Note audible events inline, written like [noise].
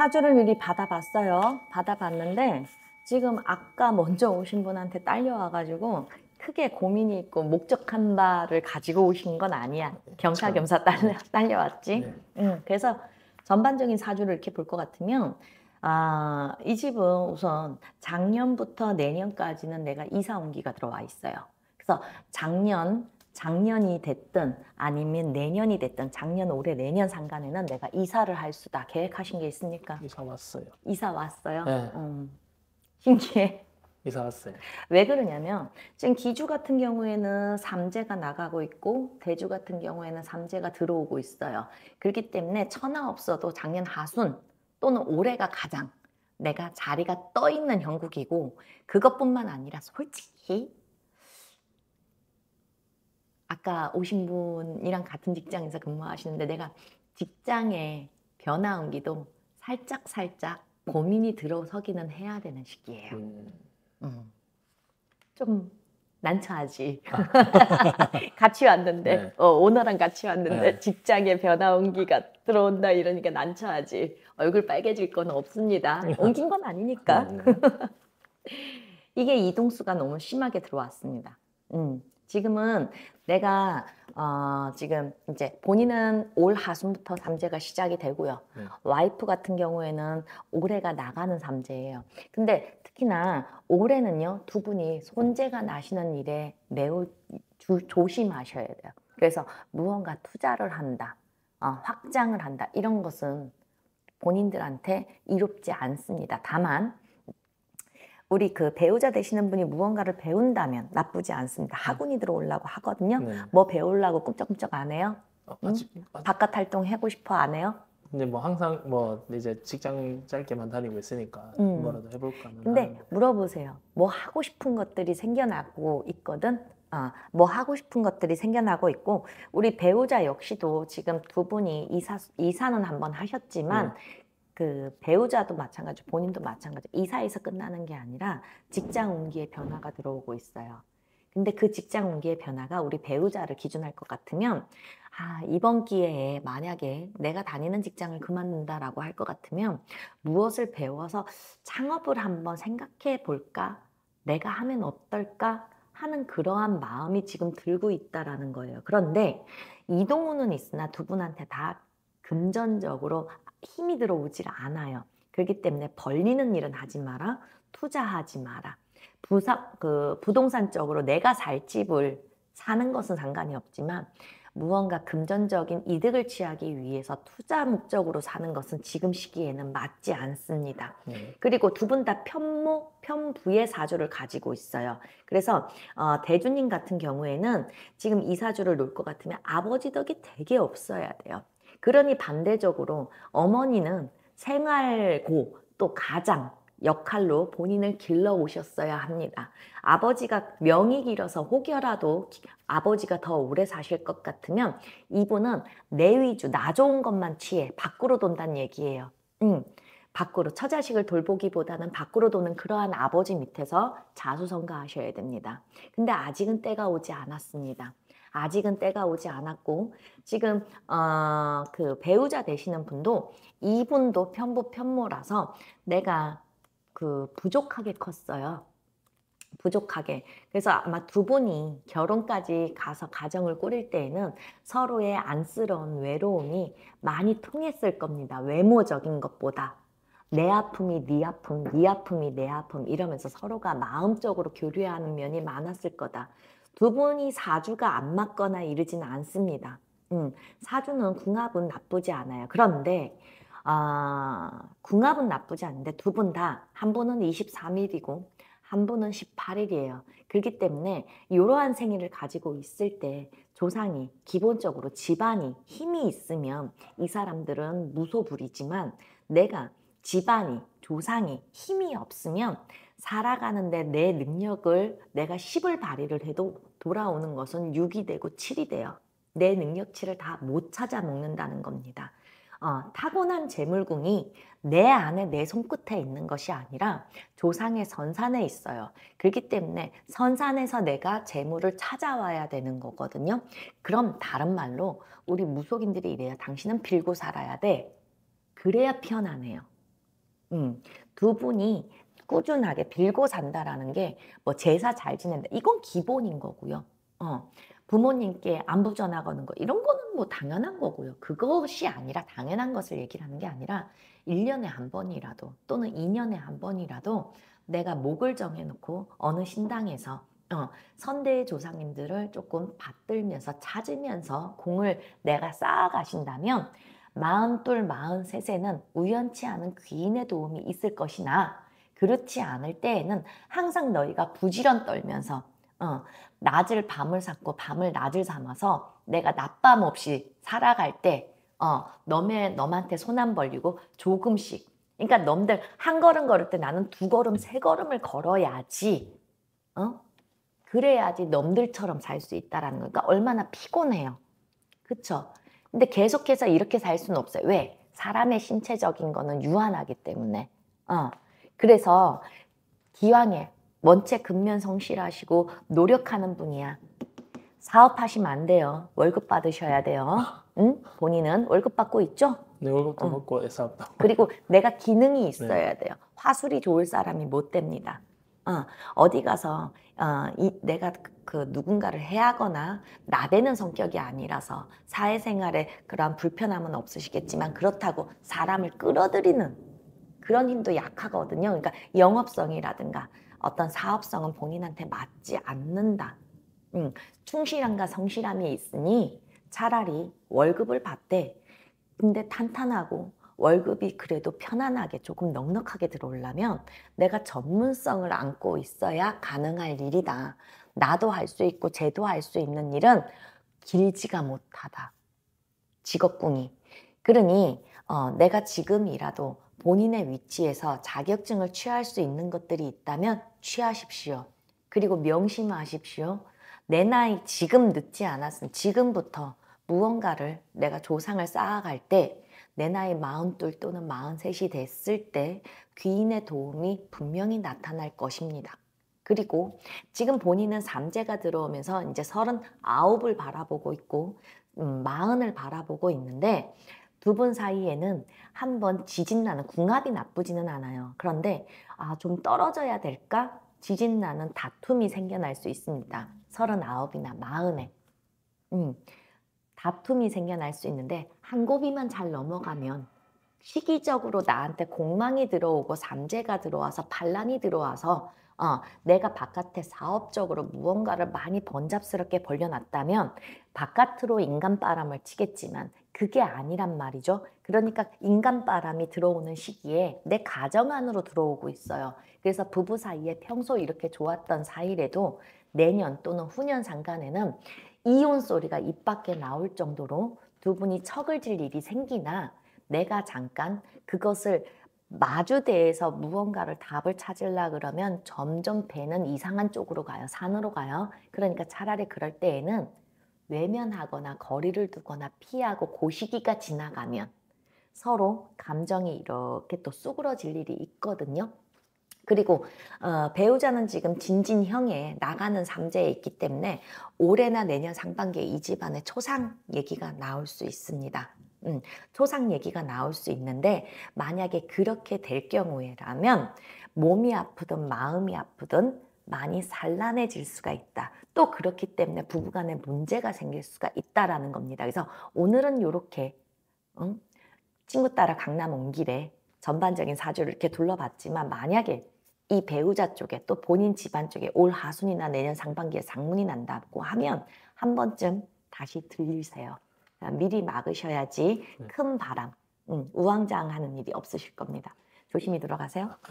사주를 미리 받아봤어요. 받아봤는데 지금 아까 먼저 오신 분한테 딸려와가지고 크게 고민이 있고 목적한 바를 가지고 오신 건 아니야. 겸사겸사 그렇죠. 딸려, 네. 딸려왔지. 네. 응, 그래서 전반적인 사주를 이렇게 볼 것 같으면 아, 이 집은 우선 작년부터 내년까지는 내가 이사 온기가 들어와 있어요. 그래서 작년 작년이 됐든 아니면 내년이 됐든 작년 올해 내년 상간에는 내가 이사를 할 수다 계획하신 게 있습니까? 이사 왔어요. 이사 왔어요. 네. 음, 신기해. 이사 왔어요. 왜 그러냐면 지금 기주 같은 경우에는 삼재가 나가고 있고 대주 같은 경우에는 삼재가 들어오고 있어요. 그렇기 때문에 천하 없어도 작년 하순 또는 올해가 가장 내가 자리가 떠 있는 형국이고 그것뿐만 아니라 솔직히 아까 오신 분이랑 같은 직장에서 근무하시는데 내가 직장에 변화 온기도 살짝 살짝 고민이 들어서기는 해야 되는 시기예요. 음. 음. 좀 난처하지. 아. [laughs] 같이 왔는데, 네. 어, 오너랑 같이 왔는데, 네. 직장의 변화 온기가 들어온다 이러니까 난처하지. 얼굴 빨개질 건 없습니다. 옮긴 건 아니니까. 음. [laughs] 이게 이동수가 너무 심하게 들어왔습니다. 음. 지금은 내가 어 지금 이제 본인은 올 하순부터 삼재가 시작이 되고요. 네. 와이프 같은 경우에는 올해가 나가는 삼재예요. 근데 특히나 올해는요 두 분이 손재가 나시는 일에 매우 주, 조심하셔야 돼요. 그래서 무언가 투자를 한다, 어, 확장을 한다 이런 것은 본인들한테 이롭지 않습니다. 다만 우리 그 배우자 되시는 분이 무언가를 배운다면 나쁘지 않습니다. 음. 학원이 들어오려고 하거든요. 네. 뭐 배우려고 꿈쩍꿈쩍 안 해요? 아, 응? 아직, 아 바깥 활동 하고 싶어 안 해요? 근데 뭐 항상 뭐 이제 직장 짧게만 다니고 있으니까 음. 뭐라도 해볼까 하는 근데 하는데. 물어보세요. 뭐 하고 싶은 것들이 생겨나고 있거든. 어, 뭐 하고 싶은 것들이 생겨나고 있고 우리 배우자 역시도 지금 두 분이 이사 이사는 한번 하셨지만 음. 그 배우자도 마찬가지, 본인도 마찬가지. 이사에서 끝나는 게 아니라 직장 온기의 변화가 들어오고 있어요. 근데 그 직장 온기의 변화가 우리 배우자를 기준할 것 같으면 아, 이번 기회에 만약에 내가 다니는 직장을 그만둔다라고 할 것 같으면 무엇을 배워서 창업을 한번 생각해 볼까? 내가 하면 어떨까? 하는 그러한 마음이 지금 들고 있다라는 거예요. 그런데 이동훈은 있으나 두 분한테 다 금전적으로 힘이 들어오질 않아요. 그렇기 때문에 벌리는 일은 하지 마라. 투자하지 마라. 부사, 그 부동산적으로 내가 살 집을 사는 것은 상관이 없지만 무언가 금전적인 이득을 취하기 위해서 투자 목적으로 사는 것은 지금 시기에는 맞지 않습니다. 네. 그리고 두 분 다 편모, 편부의 사주를 가지고 있어요. 그래서 어, 대주님 같은 경우에는 지금 이 사주를 놓을 것 같으면 아버지 덕이 되게 없어야 돼요. 그러니 반대적으로 어머니는 생활고 또 가장 역할로 본인을 길러 오셨어야 합니다. 아버지가 명이 길어서 혹여라도 아버지가 더 오래 사실 것 같으면 이분은 내 위주, 나 좋은 것만 취해 밖으로 돈다는 얘기예요. 음, 밖으로 처자식을 돌보기보다는 밖으로 도는 그러한 아버지 밑에서 자수성가하셔야 됩니다. 근데 아직은 때가 오지 않았습니다. 아직은 때가 오지 않았고 지금 어, 그 배우자 되시는 분도 이분도 편부 편모라서 내가 그 부족하게 컸어요. 부족하게. 그래서 아마 두 분이 결혼까지 가서 가정을 꾸릴 때에는 서로의 안쓰러운 외로움이 많이 통했을 겁니다. 외모적인 것보다. 내 아픔이 네 아픔, 네 아픔이 내 아픔 이러면서 서로가 마음적으로 교류하는 면이 많았을 거다. 부분이 사주가 안 맞거나 이러지는 않습니다. 음, 사주는 궁합은 나쁘지 않아요. 그런데 어, 궁합은 나쁘지 않은데 두 분 다 한 분은 23일이고 한 분은 18일이에요. 그렇기 때문에 이러한 생일을 가지고 있을 때 조상이 기본적으로 집안이 힘이 있으면 이 사람들은 무소불이지만 내가 집안이 조상이 힘이 없으면 살아가는데 내 능력을 내가 10을 발휘를 해도 돌아오는 것은 6이 되고 7이 돼요. 내 능력치를 다 못 찾아 먹는다는 겁니다. 어, 타고난 재물궁이 내 안에 내 손끝에 있는 것이 아니라 조상의 선산에 있어요. 그렇기 때문에 선산에서 내가 재물을 찾아와야 되는 거거든요. 그럼 다른 말로 우리 무속인들이 이래요. 당신은 빌고 살아야 돼. 그래야 편안해요. 음, 두 분이 꾸준하게 빌고 산다라는 게 뭐 제사 잘 지낸다 이건 기본인 거고요. 어. 부모님께 안부 전화 거는 거 이런 거는 뭐 당연한 거고요. 그것이 아니라 당연한 것을 얘기를 하는 게 아니라 1년에 한 번이라도 또는 2년에 한 번이라도 내가 목을 정해놓고 어느 신당에서 어, 선대의 조상님들을 조금 받들면서 찾으면서 공을 내가 쌓아가신다면 마흔둘 마흔셋에는 우연치 않은 귀인의 도움이 있을 것이나 그렇지 않을 때에는 항상 너희가 부지런 떨면서 어, 낮을 밤을 삼고 밤을 낮을 삼아서 내가 낮밤 없이 살아갈 때 어, 너네, 너한테 손 안 벌리고 조금씩 그러니까 넘들 한 걸음 걸을 때 나는 두 걸음 세 걸음을 걸어야지 어? 그래야지 넘들처럼 살 수 있다라는 거니까 그러니까 얼마나 피곤해요 그쵸? 근데 계속해서 이렇게 살 수는 없어요 왜? 사람의 신체적인 거는 유한하기 때문에 어. 그래서 기왕에 원체 근면 성실하시고 노력하는 분이야. 사업하시면 안 돼요. 월급 받으셔야 돼요. 응? 본인은 월급 받고 있죠? 네, 월급도 응. 받고 사업도. 그리고 내가 기능이 네. 있어야 네. 돼요. 화술이 좋을 사람이 못 됩니다. 어, 어디 가서 어, 이, 내가 그, 그 누군가를 해하거나 나대는 성격이 아니라서 사회생활에 그러 불편함은 없으시겠지만 그렇다고 사람을 끌어들이는 그런 힘도 약하거든요. 그러니까 영업성이라든가 어떤 사업성은 본인한테 맞지 않는다. 음, 충실함과 성실함이 있으니 차라리 월급을 받되 근데 탄탄하고 월급이 그래도 편안하게 조금 넉넉하게 들어오려면 내가 전문성을 안고 있어야 가능할 일이다. 나도 할 수 있고 제도 할 수 있는 일은 길지가 못하다. 직업궁이. 그러니 어, 내가 지금이라도 본인의 위치에서 자격증을 취할 수 있는 것들이 있다면 취하십시오. 그리고 명심하십시오. 내 나이 지금 늦지 않았음. 지금부터 무언가를 내가 조상을 쌓아갈 때, 내 나이 42 또는 43이 됐을 때 귀인의 도움이 분명히 나타날 것입니다. 그리고 지금 본인은 삼재가 들어오면서 이제 39을 바라보고 있고, 음, 4을 바라보고 있는데, 두분 사이에는 한 번 지진 나는 궁합이 나쁘지는 않아요. 그런데 아, 좀 떨어져야 될까? 지진 나는 다툼이 생겨날 수 있습니다. 서른아홉이나 마흔에. 음, 다툼이 생겨날 수 있는데 한 고비만 잘 넘어가면 시기적으로 나한테 공망이 들어오고 잠재가 들어와서 반란이 들어와서 어, 내가 바깥에 사업적으로 무언가를 많이 번잡스럽게 벌려놨다면 바깥으로 인간바람을 치겠지만 그게 아니란 말이죠. 그러니까 인간바람이 들어오는 시기에 내 가정 안으로 들어오고 있어요. 그래서 부부 사이에 평소 이렇게 좋았던 사이라도 내년 또는 후년 상간에는 이혼 소리가 입 밖에 나올 정도로 두 분이 척을 질 일이 생기나 내가 잠깐 그것을 마주대에서 무언가를 답을 찾으려 그러면 점점 배는 이상한 쪽으로 가요. 산으로 가요. 그러니까 차라리 그럴 때에는 외면하거나 거리를 두거나 피하고 고 시기가 지나가면 서로 감정이 이렇게 또 쑥그러질 일이 있거든요. 그리고 어, 배우자는 지금 진진형에 나가는 삼재에 있기 때문에 올해나 내년 상반기에 이 집안의 초상 얘기가 나올 수 있습니다. 음, 초상 얘기가 나올 수 있는데 만약에 그렇게 될 경우에라면 몸이 아프든 마음이 아프든 많이 산란해질 수가 있다. 또 그렇기 때문에 부부간에 문제가 생길 수가 있다라는 겁니다. 그래서 오늘은 이렇게 응? 친구 따라 강남 온 길에 전반적인 사주를 이렇게 둘러봤지만 만약에 이 배우자 쪽에 또 본인 집안 쪽에 올 하순이나 내년 상반기에 상문이 난다고 하면 한 번쯤 다시 들리세요. 그러니까 미리 막으셔야지 네. 큰 바람, 응, 우왕좌왕하는 일이 없으실 겁니다. 조심히 들어가세요. 아, 네.